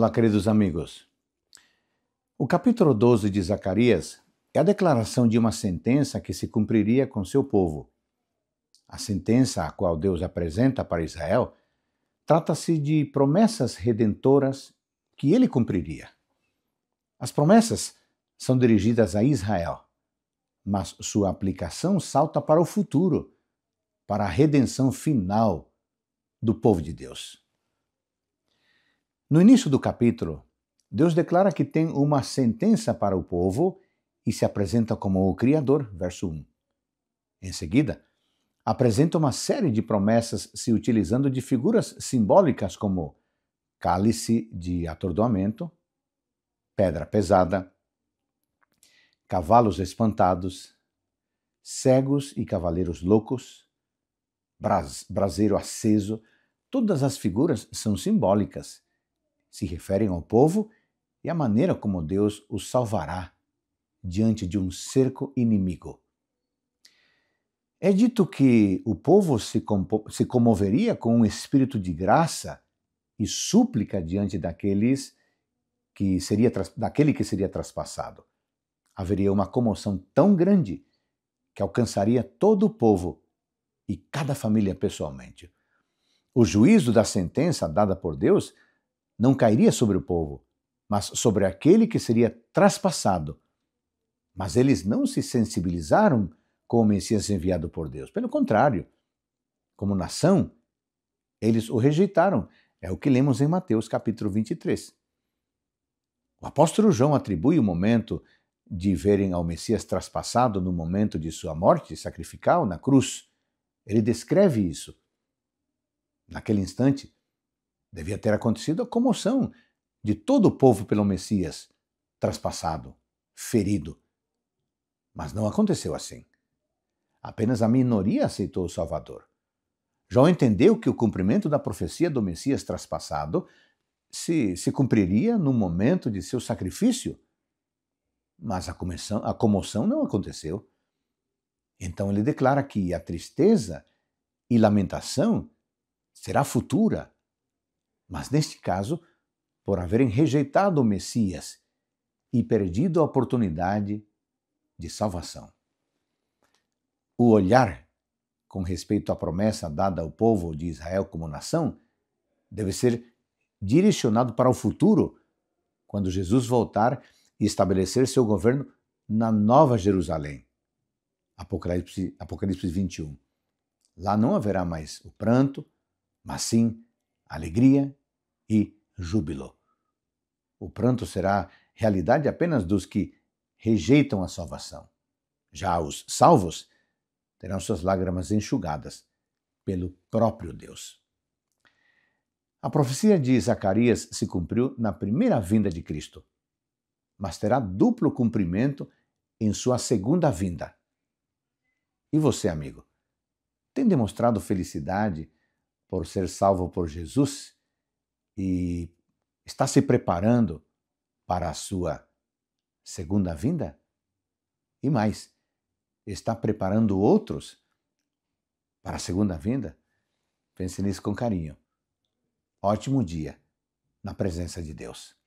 Olá, queridos amigos. O capítulo 12 de Zacarias é a declaração de uma sentença que se cumpriria com seu povo. A sentença a qual Deus apresenta para Israel trata-se de promessas redentoras que ele cumpriria. As promessas são dirigidas a Israel, mas sua aplicação salta para o futuro, para a redenção final do povo de Deus. No início do capítulo, Deus declara que tem uma sentença para o povo e se apresenta como o Criador, verso 1. Em seguida, apresenta uma série de promessas se utilizando de figuras simbólicas como cálice de atordoamento, pedra pesada, cavalos espantados, cegos e cavaleiros loucos, braseiro aceso. Todas as figuras são simbólicas se referem ao povo e à maneira como Deus os salvará diante de um cerco inimigo. É dito que o povo se, se comoveria com um espírito de graça e súplica diante daqueles que seria daquele que seria traspassado. Haveria uma comoção tão grande que alcançaria todo o povo e cada família pessoalmente. O juízo da sentença dada por Deus não cairia sobre o povo, mas sobre aquele que seria traspassado. Mas eles não se sensibilizaram com o Messias enviado por Deus. Pelo contrário, como nação, eles o rejeitaram. É o que lemos em Mateus capítulo 23. O apóstolo João atribui o momento de verem ao Messias traspassado no momento de sua morte sacrificial na cruz. Ele descreve isso. Naquele instante, Devia ter acontecido a comoção de todo o povo pelo Messias, traspassado, ferido. Mas não aconteceu assim. Apenas a minoria aceitou o Salvador. João entendeu que o cumprimento da profecia do Messias traspassado se, se cumpriria no momento de seu sacrifício. Mas a comoção, a comoção não aconteceu. Então ele declara que a tristeza e lamentação será futura mas neste caso, por haverem rejeitado o Messias e perdido a oportunidade de salvação. O olhar com respeito à promessa dada ao povo de Israel como nação deve ser direcionado para o futuro, quando Jesus voltar e estabelecer seu governo na Nova Jerusalém. Apocalipse, Apocalipse 21. Lá não haverá mais o pranto, mas sim alegria e júbilo. O pranto será realidade apenas dos que rejeitam a salvação. Já os salvos terão suas lágrimas enxugadas pelo próprio Deus. A profecia de Zacarias se cumpriu na primeira vinda de Cristo, mas terá duplo cumprimento em sua segunda vinda. E você, amigo, tem demonstrado felicidade por ser salvo por Jesus? e está se preparando para a sua segunda vinda? E mais, está preparando outros para a segunda vinda? Pense nisso com carinho. Ótimo dia na presença de Deus.